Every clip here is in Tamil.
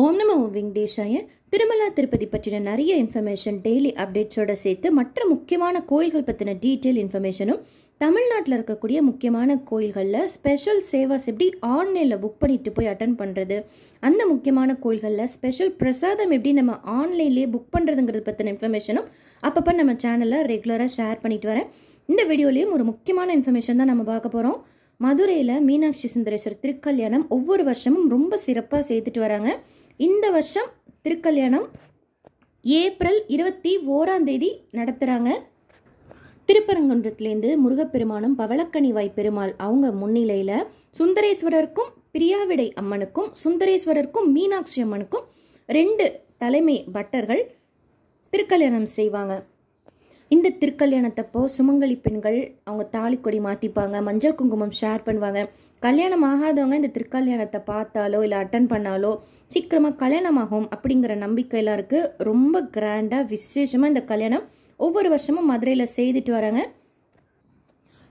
ஓம் நம ஓம் வெங்கடேஷாய திருமலா திருப்பதி பற்றின நிறைய இன்ஃபர்மேஷன் டெய்லி அப்டேட்ஸோட சேர்த்து மற்ற முக்கியமான கோயில்கள் பற்றின டீட்டெயில் இன்ஃபர்மேஷனும் தமிழ்நாட்டில் இருக்கக்கூடிய முக்கியமான கோயில்களில் ஸ்பெஷல் சேவாஸ் எப்படி ஆன்லைனில் புக் பண்ணிட்டு போய் அட்டன் பண்ணுறது அந்த முக்கியமான கோயில்களில் ஸ்பெஷல் பிரசாதம் எப்படி நம்ம ஆன்லைன்லேயே புக் பண்ணுறதுங்கிறது பற்றின இன்ஃபர்மேஷனும் அப்பப்போ நம்ம சேனலில் ரெகுலராக ஷேர் பண்ணிட்டு வரேன் இந்த வீடியோலேயும் ஒரு முக்கியமான இன்ஃபர்மேஷன் தான் நம்ம பார்க்க போகிறோம் மதுரையில் மீனாட்சி சுந்தரேஸ்வர் திருக்கல்யாணம் ஒவ்வொரு வருஷமும் ரொம்ப சிறப்பாக சேர்த்துட்டு வராங்க இந்த வருஷம் திருக்கல்யாணம் ஏப்ரல் இருபத்தி ஓராம் தேதி நடத்துகிறாங்க திருப்பரங்குன்றத்துலேருந்து முருகப்பெருமானும் வாய் பெருமாள் அவங்க முன்னிலையில் சுந்தரேஸ்வரருக்கும் பிரியாவிடை அம்மனுக்கும் சுந்தரேஸ்வரருக்கும் மீனாட்சி அம்மனுக்கும் ரெண்டு தலைமை பட்டர்கள் திருக்கல்யாணம் செய்வாங்க இந்த திருக்கல்யாணத்தப்போ சுமங்கலி பெண்கள் அவங்க தாலிக்கொடி மாற்றிப்பாங்க மஞ்சள் குங்குமம் ஷேர் பண்ணுவாங்க கல்யாணம் ஆகாதவங்க இந்த திருக்கல்யாணத்தை பார்த்தாலோ இல்லை அட்டன் பண்ணாலோ சீக்கிரமாக கல்யாணமாகும் அப்படிங்கிற நம்பிக்கையெல்லாம் இருக்குது ரொம்ப கிராண்டாக விசேஷமாக இந்த கல்யாணம் ஒவ்வொரு வருஷமும் மதுரையில் செய்துட்டு வராங்க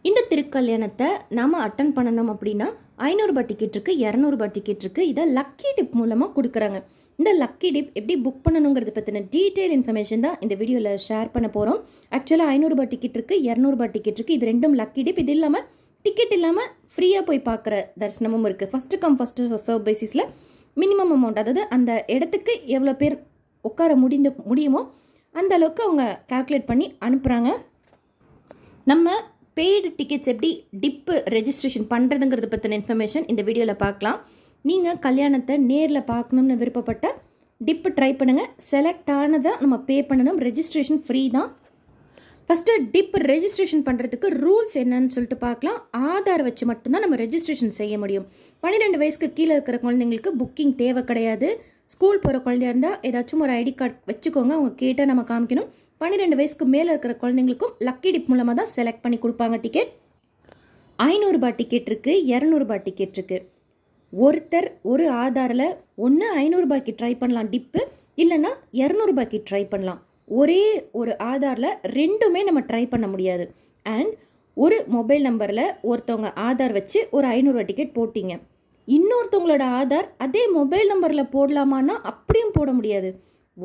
இந்த திருக்கல்யாணத்தை நாம் அட்டன் பண்ணணும் அப்படின்னா ஐநூறுபா டிக்கெட் இருக்குது இரநூறுபா டிக்கெட் இருக்குது இதை லக்கி டிப் மூலமாக கொடுக்குறாங்க இந்த லக்கி டிப் எப்படி புக் பண்ணணுங்கிறத பற்றின டீட்டெயில் இன்ஃபர்மேஷன் தான் இந்த வீடியோவில் ஷேர் பண்ண போகிறோம் ஆக்சுவலாக ஐநூறுபா டிக்கெட் இருக்குது இரநூறுபா டிக்கெட் இருக்குது இது ரெண்டும் லக்கி டிப் இது இல்லாமல் டிக்கெட் இல்லாமல் ஃப்ரீயாக போய் பார்க்குற தரிசனமும் இருக்குது ஃபஸ்ட்டு கம் ஃபஸ்ட்டு சர்வ் பேசிஸில் மினிமம் அமௌண்ட் அதாவது அந்த இடத்துக்கு எவ்வளோ பேர் உட்கார முடிந்த முடியுமோ அந்த அளவுக்கு அவங்க கால்குலேட் பண்ணி அனுப்புகிறாங்க நம்ம பெய்டு டிக்கெட்ஸ் எப்படி டிப்பு ரெஜிஸ்ட்ரேஷன் பண்ணுறதுங்கிறத பற்றின இன்ஃபர்மேஷன் இந்த வீடியோவில் பார்க்கலாம் நீங்கள் கல்யாணத்தை நேரில் பார்க்கணும்னு விருப்பப்பட்ட டிப்பு ட்ரை பண்ணுங்கள் செலக்ட் ஆனதை நம்ம பே பண்ணணும் ரெஜிஸ்ட்ரேஷன் ஃப்ரீ தான் ஃபஸ்ட்டு டிப் ரெஜிஸ்ட்ரேஷன் பண்ணுறதுக்கு ரூல்ஸ் என்னன்னு சொல்லிட்டு பார்க்கலாம் ஆதார் வச்சு மட்டும்தான் நம்ம ரெஜிஸ்ட்ரேஷன் செய்ய முடியும் பன்னிரெண்டு வயசுக்கு கீழே இருக்கிற குழந்தைங்களுக்கு புக்கிங் தேவை கிடையாது ஸ்கூல் போகிற குழந்தையா இருந்தால் ஏதாச்சும் ஒரு ஐடி கார்டு வச்சுக்கோங்க அவங்க கேட்டால் நம்ம காமிக்கணும் பன்னிரெண்டு வயசுக்கு மேலே இருக்கிற குழந்தைங்களுக்கும் லக்கி டிப் மூலமாக தான் செலக்ட் பண்ணி கொடுப்பாங்க டிக்கெட் ஐநூறுரூபா டிக்கெட் இருக்குது இரநூறுபா டிக்கெட் இருக்குது ஒருத்தர் ஒரு ஆதாரில் ஒன்று ஐநூறுரூபாய்க்கு ட்ரை பண்ணலாம் டிப்பு இல்லைன்னா இரநூறுபாய்க்கு ட்ரை பண்ணலாம் ஒரே ஒரு ஆதாரில் ரெண்டுமே நம்ம ட்ரை பண்ண முடியாது அண்ட் ஒரு மொபைல் நம்பரில் ஒருத்தவங்க ஆதார் வச்சு ஒரு ஐநூறுவா டிக்கெட் போட்டிங்க இன்னொருத்தவங்களோட ஆதார் அதே மொபைல் நம்பரில் போடலாமான்னா அப்படியும் போட முடியாது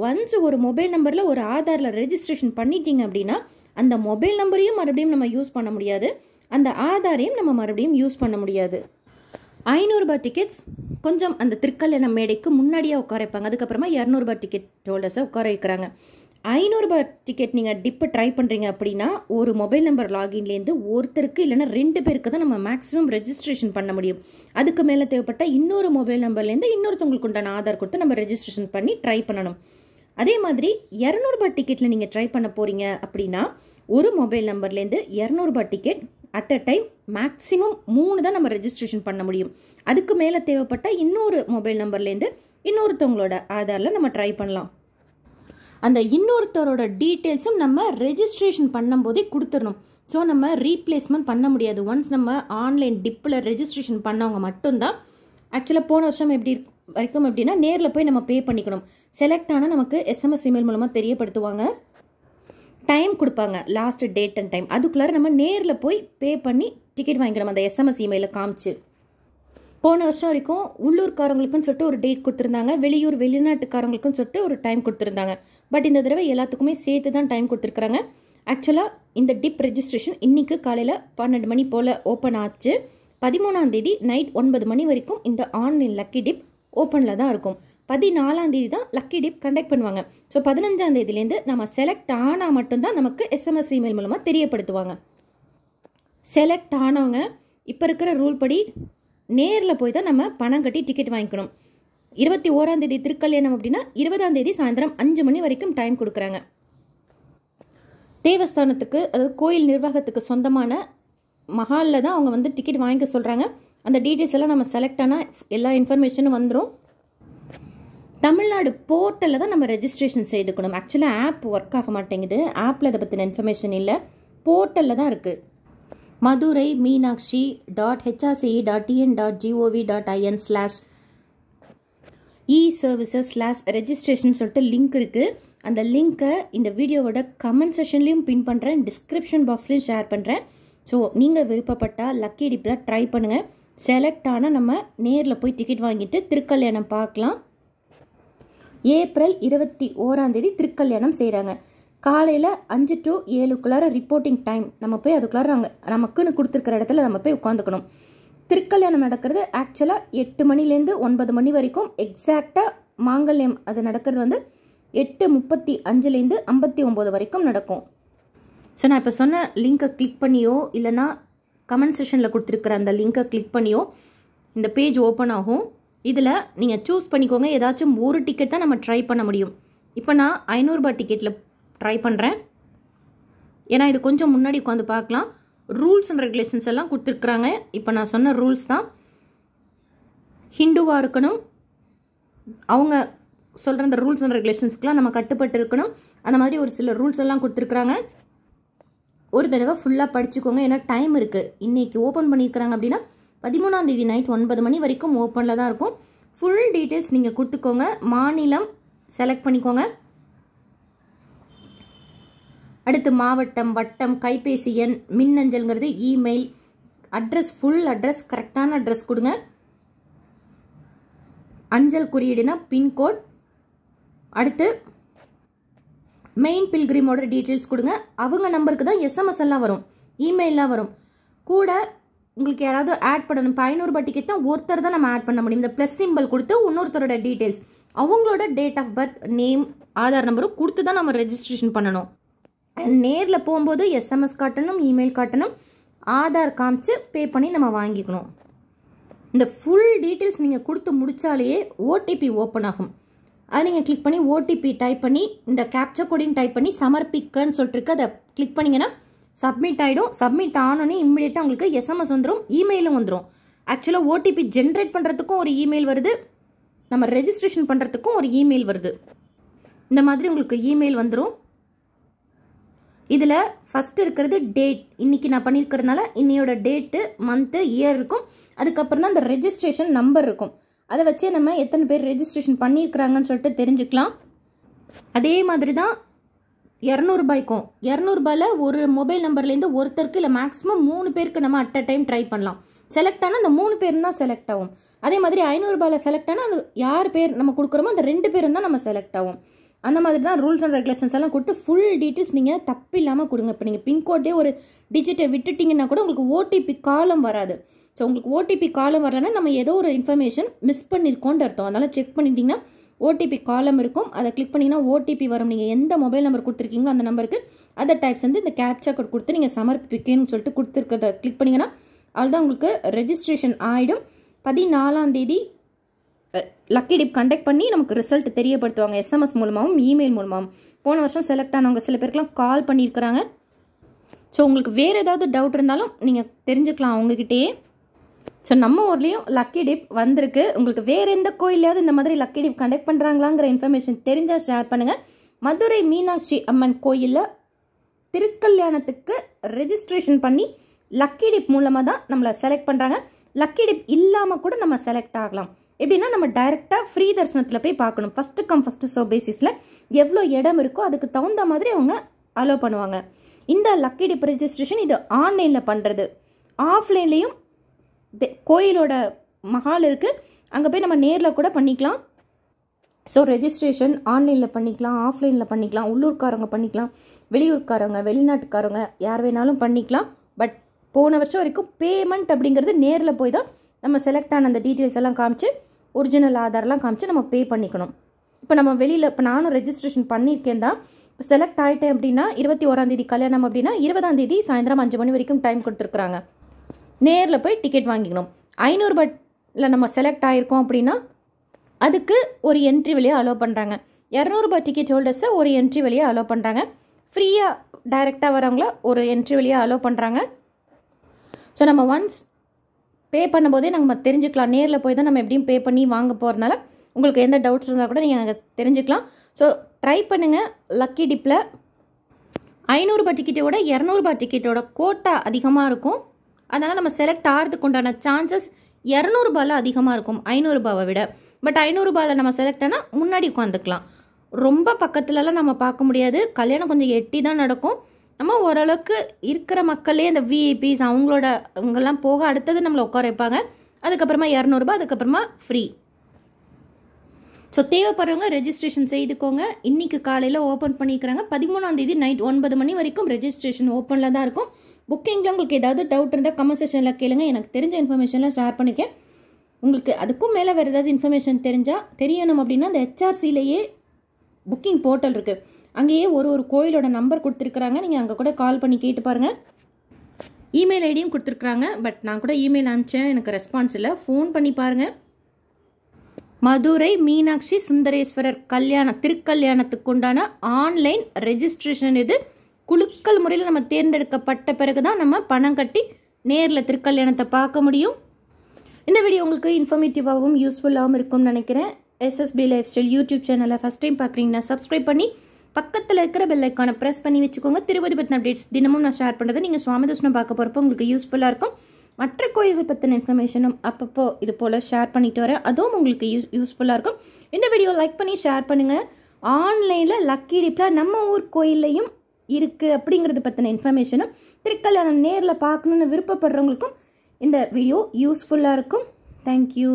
ஒன்ஸ் ஒரு மொபைல் நம்பரில் ஒரு ஆதாரில் ரெஜிஸ்ட்ரேஷன் பண்ணிட்டீங்க அப்படின்னா அந்த மொபைல் நம்பரையும் மறுபடியும் நம்ம யூஸ் பண்ண முடியாது அந்த ஆதாரையும் நம்ம மறுபடியும் யூஸ் பண்ண முடியாது ஐநூறுரூபா டிக்கெட்ஸ் கொஞ்சம் அந்த திருக்கல்யாண மேடைக்கு முன்னாடியே உட்கார வைப்பாங்க அதுக்கப்புறமா இரநூறுபா டிக்கெட் ஹோல்டர்ஸை உட்கார வைக்கிறாங்க ஐநூறுரூபா டிக்கெட் நீங்கள் டிப்பை ட்ரை பண்ணுறீங்க அப்படின்னா ஒரு மொபைல் நம்பர் லாகின்லேருந்து ஒருத்தருக்கு இல்லைனா ரெண்டு பேருக்கு தான் நம்ம மேக்ஸிமம் ரெஜிஸ்ட்ரேஷன் பண்ண முடியும் அதுக்கு மேலே தேவைப்பட்ட இன்னொரு மொபைல் நம்பர்லேருந்து இன்னொருத்தவங்களுக்கு உண்டான ஆதார் கொடுத்து நம்ம ரெஜிஸ்ட்ரேஷன் பண்ணி ட்ரை பண்ணணும் அதே மாதிரி இரநூறுபா டிக்கெட்டில் நீங்கள் ட்ரை பண்ண போகிறீங்க அப்படின்னா ஒரு மொபைல் நம்பர்லேருந்து இரநூறுபா ticket at a time maximum மூணு தான் நம்ம ரெஜிஸ்ட்ரேஷன் பண்ண முடியும் அதுக்கு மேலே தேவைப்பட்ட இன்னொரு மொபைல் நம்பர்லேருந்து இன்னொருத்தவங்களோட ஆதாரில் நம்ம ட்ரை பண்ணலாம் அந்த இன்னொருத்தரோட டீட்டெயில்ஸும் நம்ம ரெஜிஸ்ட்ரேஷன் பண்ணும்போதே கொடுத்துடணும் ஸோ நம்ம ரீப்ளேஸ்மெண்ட் பண்ண முடியாது ஒன்ஸ் நம்ம ஆன்லைன் டிப்பில் ரெஜிஸ்ட்ரேஷன் பண்ணவங்க மட்டும்தான் ஆக்சுவலாக போன வருஷம் எப்படி வரைக்கும் அப்படின்னா நேரில் போய் நம்ம பே பண்ணிக்கணும் செலக்ட் ஆனால் நமக்கு எஸ்எம்எஸ் இமெயில் மூலமாக தெரியப்படுத்துவாங்க டைம் கொடுப்பாங்க லாஸ்ட் டேட் அண்ட் டைம் அதுக்குள்ளே நம்ம நேரில் போய் பே பண்ணி டிக்கெட் வாங்கிக்கிறோம் அந்த எஸ்எம்எஸ் இமெயிலில் காமிச்சு போன வருஷம் வரைக்கும் உள்ளூர்காரங்களுக்குன்னு சொல்லிட்டு ஒரு டேட் கொடுத்துருந்தாங்க வெளியூர் வெளிநாட்டுக்காரங்களுக்குன்னு சொல்லிட்டு ஒரு டைம் கொடுத்துருந்தாங்க பட் இந்த தடவை எல்லாத்துக்குமே சேர்த்து தான் டைம் கொடுத்துருக்குறாங்க ஆக்சுவலாக இந்த டிப் ரெஜிஸ்ட்ரேஷன் இன்றைக்கு காலையில் பன்னெண்டு மணி போல் ஓப்பன் ஆச்சு பதிமூணாம் தேதி நைட் ஒன்பது மணி வரைக்கும் இந்த ஆன்லைன் லக்கி டிப் ஓப்பனில் தான் இருக்கும் பதினாலாம் தேதி தான் லக்கி டிப் கண்டக்ட் பண்ணுவாங்க ஸோ பதினஞ்சாம் தேதியிலேருந்து நம்ம செலக்ட் ஆனால் மட்டும்தான் நமக்கு எஸ்எம்எஸ் இமெயில் மூலமாக தெரியப்படுத்துவாங்க செலக்ட் ஆனவங்க இப்போ இருக்கிற ரூல் படி நேரில் போய் தான் நம்ம பணம் கட்டி டிக்கெட் வாங்கிக்கணும் இருபத்தி ஓராந்தேதி திருக்கல்யாணம் அப்படின்னா இருபதாந்தேதி சாயந்தரம் அஞ்சு மணி வரைக்கும் டைம் கொடுக்குறாங்க தேவஸ்தானத்துக்கு அதாவது கோயில் நிர்வாகத்துக்கு சொந்தமான மஹாலில் தான் அவங்க வந்து டிக்கெட் வாங்கிக்க சொல்கிறாங்க அந்த டீட்டெயில்ஸ் எல்லாம் நம்ம செலக்ட் ஆனால் எல்லா இன்ஃபர்மேஷனும் வந்துடும் தமிழ்நாடு போர்ட்டலில் தான் நம்ம ரெஜிஸ்ட்ரேஷன் செய்துக்கணும் ஆக்சுவலாக ஆப் ஒர்க் ஆக மாட்டேங்குது ஆப்பில் அதை பற்றின இன்ஃபர்மேஷன் இல்லை போர்ட்டலில் தான் இருக்குது Madurai Meenakshi dot HRCE dot TN dot GOV dot IN slash e services slash registration சொல்லிட்டு லிங்க் இருக்குது அந்த லிங்க்கை இந்த வீடியோவோட கமெண்ட் செஷன்லேயும் பின் பண்ணுறேன் டிஸ்கிரிப்ஷன் பாக்ஸ்லேயும் ஷேர் பண்ணுறேன் ஸோ நீங்கள் விருப்பப்பட்டால் லக்கி டிப்பில் ட்ரை பண்ணுங்கள் செலக்ட் ஆனால் நம்ம நேரில் போய் டிக்கெட் வாங்கிட்டு திருக்கல்யாணம் பார்க்கலாம் ஏப்ரல் இருபத்தி ஓராந்தேதி திருக்கல்யாணம் செய்கிறாங்க காலையில் அஞ்சு டு ஏழுக்குள்ளார ரிப்போர்ட்டிங் டைம் நம்ம போய் அதுக்குள்ளார அங்கே நமக்குன்னு கொடுத்துருக்கிற இடத்துல நம்ம போய் உட்காந்துக்கணும் திருக்கல்யாணம் நடக்கிறது ஆக்சுவலாக எட்டு மணிலேருந்து ஒன்பது மணி வரைக்கும் எக்ஸாக்டாக மாங்கல்யம் அது நடக்கிறது வந்து எட்டு முப்பத்தி அஞ்சுலேருந்து ஐம்பத்தி ஒம்பது வரைக்கும் நடக்கும் ஸோ நான் இப்போ சொன்ன லிங்க்கை கிளிக் பண்ணியோ இல்லைனா கமெண்ட் செஷனில் கொடுத்துருக்குற அந்த லிங்க்கை கிளிக் பண்ணியோ இந்த பேஜ் ஓப்பன் ஆகும் இதில் நீங்கள் சூஸ் பண்ணிக்கோங்க ஏதாச்சும் ஒரு டிக்கெட் தான் நம்ம ட்ரை பண்ண முடியும் இப்போ நான் ஐநூறுரூபா டிக்கெட்டில் ட்ரை பண்ணுறேன் ஏன்னா இது கொஞ்சம் முன்னாடி உட்காந்து பார்க்கலாம் ரூல்ஸ் அண்ட் ரெகுலேஷன்ஸ் எல்லாம் கொடுத்துருக்குறாங்க இப்போ நான் சொன்ன ரூல்ஸ் தான் ஹிந்துவாக இருக்கணும் அவங்க சொல்கிற அந்த ரூல்ஸ் அண்ட் ரெகுலேஷன்ஸ்க்கெலாம் நம்ம கட்டுப்பட்டு இருக்கணும் அந்த மாதிரி ஒரு சில ரூல்ஸ் எல்லாம் கொடுத்துருக்குறாங்க ஒரு தடவை ஃபுல்லாக படிச்சுக்கோங்க ஏன்னா டைம் இருக்குது இன்றைக்கி ஓப்பன் பண்ணியிருக்கிறாங்க அப்படின்னா பதிமூணாந்தேதி நைட் ஒன்பது மணி வரைக்கும் ஓப்பனில் தான் இருக்கும் ஃபுல் டீட்டெயில்ஸ் நீங்கள் கொடுத்துக்கோங்க மாநிலம் செலக்ட் பண்ணிக்கோங்க அடுத்து மாவட்டம் வட்டம் கைபேசி எண் மின்னஞ்சல்ங்கிறது இமெயில் அட்ரஸ் ஃபுல் அட்ரஸ் கரெக்டான அட்ரஸ் கொடுங்க அஞ்சல் குறியீடுனா பின்கோட் அடுத்து மெயின் பில்கிரிமோட டீட்டெயில்ஸ் கொடுங்க அவங்க நம்பருக்கு தான் எஸ்எம்எஸ் எல்லாம் வரும் இமெயிலெலாம் வரும் கூட உங்களுக்கு யாராவது ஆட் பண்ணணும் இப்போ ஐநூறுபா டிக்கெட்னா ஒருத்தர் தான் நம்ம ஆட் பண்ண முடியும் இந்த ப்ளஸ் சிம்பிள் கொடுத்து இன்னொருத்தரோட டீட்டெயில்ஸ் அவங்களோட date of birth name Aadhaar நம்பரும் கொடுத்து தான் நம்ம ரெஜிஸ்ட்ரேஷன் பண்ணணும் நேரில் போகும்போது எஸ்எம்எஸ் காட்டணும் இமெயில் காட்டணும் ஆதார் காமிச்சு பே பண்ணி நம்ம வாங்கிக்கணும் இந்த ஃபுல் டீட்டெயில்ஸ் நீங்கள் கொடுத்து முடித்தாலேயே ஓடிபி ஓப்பன் ஆகும் அதை நீங்கள் கிளிக் பண்ணி ஓடிபி டைப் பண்ணி இந்த கேப்சர் கோடின்னு டைப் பண்ணி சமர்ப்பிக்கன்னு சொல்லிட்டுருக்கு அதை கிளிக் பண்ணிங்கன்னா சப்மிட் ஆகிடும் சப்மிட் ஆனோடனே இம்மிடியட்டாக உங்களுக்கு எஸ்எம்எஸ் வந்துடும் இமெயிலும் வந்துடும் ஆக்சுவலாக ஓடிபி ஜென்ரேட் பண்ணுறதுக்கும் ஒரு இமெயில் வருது நம்ம ரெஜிஸ்ட்ரேஷன் பண்ணுறதுக்கும் ஒரு இமெயில் வருது இந்த மாதிரி உங்களுக்கு இமெயில் வந்துடும் இதில் ஃபஸ்ட்டு இருக்கிறது டேட் இன்றைக்கி நான் பண்ணியிருக்கிறதுனால இன்னையோட டேட்டு மந்த்து இயர் இருக்கும் அதுக்கப்புறம் தான் அந்த ரெஜிஸ்ட்ரேஷன் நம்பர் இருக்கும் அதை வச்சே நம்ம எத்தனை பேர் ரெஜிஸ்ட்ரேஷன் பண்ணியிருக்கிறாங்கன்னு சொல்லிட்டு தெரிஞ்சுக்கலாம் அதே மாதிரி தான் இரநூறுபாய்க்கும் இரநூறுபாயில் ஒரு மொபைல் நம்பர்லேருந்து ஒருத்தருக்கு இல்லை மேக்ஸிமம் மூணு பேருக்கு நம்ம அட் அ டைம் ட்ரை பண்ணலாம் செலக்ட் ஆனால் அந்த மூணு பேரும் தான் செலக்ட் ஆகும் அதே மாதிரி ஐநூறுபாயில் செலக்ட் ஆனால் அது யார் பேர் நம்ம கொடுக்குறோமோ அந்த ரெண்டு பேரும் தான் நம்ம செலக்ட் ஆகும் அந்த மாதிரி தான் ரூல்ஸ் அண்ட் ரெகுலேஷன்ஸ் எல்லாம் கொடுத்து ஃபுல் டீட்டெயில்ஸ் நீங்கள் தப்பு இல்லாமல் கொடுங்க இப்போ நீங்கள் பின்கோடே ஒரு டிஜிட்டை விட்டுட்டிங்கன்னா கூட உங்களுக்கு ஓடிபி காலம் வராது ஸோ உங்களுக்கு ஓடிபி காலம் வரலன்னா நம்ம ஏதோ ஒரு இன்ஃபர்மேஷன் மிஸ் பண்ணியிருக்கோன்ற அர்த்தம் அதனால் செக் பண்ணிட்டீங்கன்னா ஓடிபி காலம் இருக்கும் அதை கிளிக் பண்ணிங்கன்னா ஓடிபி வரும் நீங்கள் எந்த மொபைல் நம்பர் கொடுத்துருக்கீங்களோ அந்த நம்பருக்கு அதர் டைப்ஸ் வந்து இந்த கேப்சா கோட் கொடுத்து நீங்கள் சமர்ப்பிக்கேன்னு சொல்லிட்டு கொடுத்துருக்கதை கிளிக் பண்ணிங்கன்னா அதுதான் உங்களுக்கு ரெஜிஸ்ட்ரேஷன் ஆகிடும் பதினாலாம் தேதி லக்கி டிப் கண்டக்ட் பண்ணி நமக்கு ரிசல்ட் தெரியப்படுத்துவாங்க எஸ்எம்எஸ் மூலமாகவும் இமெயில் மூலமாகவும் போன வருஷம் செலக்ட் ஆனவங்க சில பேருக்குலாம் கால் பண்ணியிருக்கிறாங்க ஸோ உங்களுக்கு வேறு ஏதாவது டவுட் இருந்தாலும் நீங்கள் தெரிஞ்சுக்கலாம் அவங்கக்கிட்டேயே ஸோ நம்ம ஊர்லேயும் லக்கி டிப் வந்திருக்கு உங்களுக்கு வேறு எந்த கோயிலையாவது இந்த மாதிரி லக்கி டிப் கண்டக்ட் பண்ணுறாங்களாங்கிற இன்ஃபர்மேஷன் தெரிஞ்சால் ஷேர் பண்ணுங்கள் மதுரை மீனாட்சி அம்மன் கோயிலில் திருக்கல்யாணத்துக்கு ரெஜிஸ்ட்ரேஷன் பண்ணி லக்கி டிப் மூலமாக தான் நம்மளை செலக்ட் பண்ணுறாங்க லக்கி டிப் இல்லாமல் கூட நம்ம செலக்ட் ஆகலாம் எப்படின்னா நம்ம டைரெக்டாக ஃப்ரீ தரிசனத்தில் போய் பார்க்கணும் ஃபஸ்ட்டு கம் ஃபஸ்ட்டு ஷோ பேசிஸில் எவ்வளோ இடம் இருக்கோ அதுக்கு தகுந்த மாதிரி அவங்க அலோவ் பண்ணுவாங்க இந்த லக்கி டிப் ரெஜிஸ்ட்ரேஷன் இது ஆன்லைனில் பண்ணுறது ஆஃப்லைன்லேயும் கோயிலோட மஹால் இருக்குது அங்கே போய் நம்ம நேரில் கூட பண்ணிக்கலாம் ஸோ ரெஜிஸ்ட்ரேஷன் ஆன்லைனில் பண்ணிக்கலாம் ஆஃப்லைனில் பண்ணிக்கலாம் உள்ளூர்காரங்க பண்ணிக்கலாம் வெளியூர்காரங்க வெளிநாட்டுக்காரங்க யார் வேணாலும் பண்ணிக்கலாம் பட் போன வருஷம் வரைக்கும் பேமெண்ட் அப்படிங்கிறது நேரில் போய் தான் நம்ம செலக்ட் ஆன அந்த டீட்டெயில்ஸ் எல்லாம் காமிச்சு ஒரிஜினல் ஆதார்லாம் காமிச்சு நம்ம பே பண்ணிக்கணும் இப்போ நம்ம வெளியில் இப்போ நானும் ரெஜிஸ்ட்ரேஷன் பண்ணியிருக்கேன் தான் இப்போ செலக்ட் ஆகிட்டேன் அப்படின்னா இருபத்தி ஓராந்தேதி கல்யாணம் அப்படின்னா இருபதாந்தேதி சாயந்தரம் அஞ்சு மணி வரைக்கும் டைம் கொடுத்துருக்குறாங்க நேரில் போய் டிக்கெட் வாங்கிக்கணும் பட்டில் நம்ம செலக்ட் ஆகிருக்கோம் அப்படின்னா அதுக்கு ஒரு என்ட்ரி வழியாக அலோவ் பண்ணுறாங்க இரநூறுபா டிக்கெட் ஹோல்டர்ஸை ஒரு என்ட்ரி வழியாக அலோவ் பண்ணுறாங்க ஃப்ரீயாக டைரெக்டாக வரவங்கள ஒரு என்ட்ரி வழியாக அலோவ் பண்ணுறாங்க ஸோ நம்ம ஒன்ஸ் பே பண்ணும்போதே நம்ம தெரிஞ்சுக்கலாம் நேரில் போய் தான் நம்ம எப்படியும் பே பண்ணி வாங்க போகிறதுனால உங்களுக்கு எந்த டவுட்ஸ் இருந்தால் கூட நீங்கள் அங்கே தெரிஞ்சுக்கலாம் ஸோ ட்ரை பண்ணுங்கள் லக்கி டிப்பில் ஐநூறுபா டிக்கெட்டோட இரநூறுபா டிக்கெட்டோட கோட்டா அதிகமாக இருக்கும் அதனால் நம்ம செலக்ட் ஆகிறதுக்கு உண்டான சான்சஸ் இரநூறுபாவில் அதிகமாக இருக்கும் ஐநூறுபாவை விட பட் ஐநூறுபாவில் நம்ம செலக்ட் ஆனால் முன்னாடி உட்காந்துக்கலாம் ரொம்ப பக்கத்துலலாம் நம்ம பார்க்க முடியாது கல்யாணம் கொஞ்சம் எட்டி தான் நடக்கும் நம்ம ஓரளவுக்கு இருக்கிற மக்களே அந்த விஐபிஸ் அவங்களோட அவங்கெல்லாம் போக அடுத்தது நம்மளை உட்கார வைப்பாங்க அதுக்கப்புறமா இரநூறுபா அதுக்கப்புறமா ஃப்ரீ ஸோ தேவைப்படுறவங்க ரெஜிஸ்ட்ரேஷன் செய்துக்கோங்க இன்றைக்கி காலையில் ஓப்பன் பண்ணிக்கிறாங்க பதிமூணாந்தேதி நைட் ஒன்பது மணி வரைக்கும் ரெஜிஸ்ட்ரேஷன் ஓப்பனில் தான் இருக்கும் புக்கிங்கில் உங்களுக்கு ஏதாவது டவுட் இருந்தால் கமெண்ட் செஷனில் கேளுங்க எனக்கு தெரிஞ்ச இன்ஃபர்மேஷன்லாம் ஷேர் பண்ணிக்கேன் உங்களுக்கு அதுக்கும் மேலே வேறு ஏதாவது இன்ஃபர்மேஷன் தெரிஞ்சால் தெரியணும் அப்படின்னா அந்த ஹெச்ஆர்சிலேயே புக்கிங் போர்ட்டல் இருக்குது அங்கேயே ஒரு ஒரு கோயிலோட நம்பர் கொடுத்துருக்குறாங்க நீங்கள் அங்கே கூட கால் பண்ணி கேட்டு பாருங்கள் இமெயில் ஐடியும் கொடுத்துருக்குறாங்க பட் நான் கூட இமெயில் அனுப்பிச்சேன் எனக்கு ரெஸ்பான்ஸ் இல்லை ஃபோன் பண்ணி பாருங்கள் மதுரை மீனாட்சி சுந்தரேஸ்வரர் கல்யாண திருக்கல்யாணத்துக்கு உண்டான ஆன்லைன் ரெஜிஸ்ட்ரேஷன் இது குழுக்கள் முறையில் நம்ம தேர்ந்தெடுக்கப்பட்ட பிறகு தான் நம்ம பணம் கட்டி நேரில் திருக்கல்யாணத்தை பார்க்க முடியும் இந்த வீடியோ உங்களுக்கு இன்ஃபர்மேட்டிவாகவும் யூஸ்ஃபுல்லாகவும் இருக்கும்னு நினைக்கிறேன் எஸ்எஸ்பி லைஃப் ஸ்டைல் யூடியூப் சேனலை ஃபஸ்ட் டைம் பார்க்குறீங்கன்னா சப்ஸ்கிரைப் பண்ணி பக்கத்தில் இருக்கிற பெல்லைக்கான ப்ரெஸ் பண்ணி வச்சுக்கோங்க திருவதி பத்தின அப்டேட்ஸ் தினமும் நான் ஷேர் பண்ணுறது நீங்கள் சுவாமி தர்ஷனம் பார்க்க போகிறப்போ உங்களுக்கு யூஸ்ஃபுல்லாக இருக்கும் மற்ற கோயில்கள் பற்றின இன்ஃபர்மேஷனும் அப்பப்போ இது போல் ஷேர் பண்ணிட்டு வரேன் அதுவும் உங்களுக்கு யூஸ் யூஸ்ஃபுல்லாக இருக்கும் இந்த வீடியோ லைக் பண்ணி ஷேர் பண்ணுங்கள் ஆன்லைனில் லக்கி டிப்பில் நம்ம ஊர் கோயில்லையும் இருக்குது அப்படிங்கிறது பற்றின இன்ஃபர்மேஷனும் திருக்கல்யாணம் நேரில் பார்க்கணுன்னு விருப்பப்படுறவங்களுக்கும் இந்த வீடியோ யூஸ்ஃபுல்லாக இருக்கும் தேங்க்யூ